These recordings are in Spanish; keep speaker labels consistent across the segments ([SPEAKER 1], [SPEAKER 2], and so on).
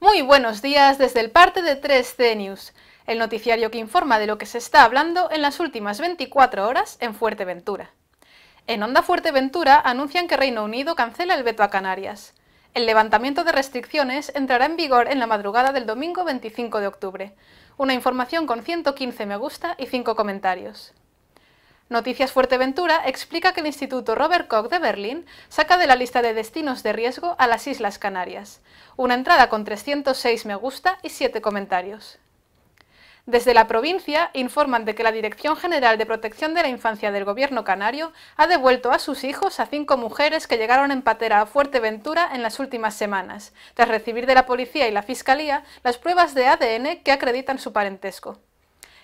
[SPEAKER 1] Muy buenos días desde el parte de 3 c News, el noticiario que informa de lo que se está hablando en las últimas 24 horas en Fuerteventura. En Onda Fuerteventura anuncian que Reino Unido cancela el veto a Canarias. El levantamiento de restricciones entrará en vigor en la madrugada del domingo 25 de octubre. Una información con 115 me gusta y 5 comentarios. Noticias Fuerteventura explica que el Instituto Robert Koch de Berlín saca de la lista de destinos de riesgo a las Islas Canarias. Una entrada con 306 me gusta y 7 comentarios. Desde la provincia informan de que la Dirección General de Protección de la Infancia del Gobierno canario ha devuelto a sus hijos a cinco mujeres que llegaron en patera a Fuerteventura en las últimas semanas, tras recibir de la policía y la fiscalía las pruebas de ADN que acreditan su parentesco.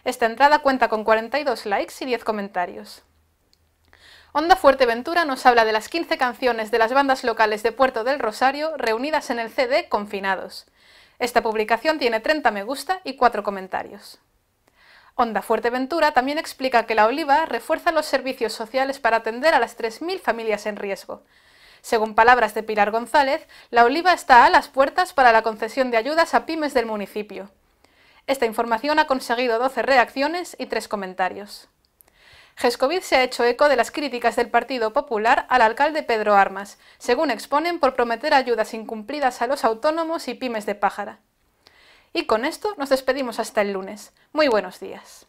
[SPEAKER 1] Esta entrada cuenta con 42 likes y 10 comentarios. Onda Fuerteventura nos habla de las 15 canciones de las bandas locales de Puerto del Rosario reunidas en el CD Confinados. Esta publicación tiene 30 me gusta y 4 comentarios. Onda Fuerteventura también explica que la Oliva refuerza los servicios sociales para atender a las 3.000 familias en riesgo. Según palabras de Pilar González, la Oliva está a las puertas para la concesión de ayudas a pymes del municipio. Esta información ha conseguido 12 reacciones y 3 comentarios. Gescovid se ha hecho eco de las críticas del Partido Popular al alcalde Pedro Armas, según exponen por prometer ayudas incumplidas a los autónomos y pymes de pájara. Y con esto nos despedimos hasta el lunes. Muy buenos días.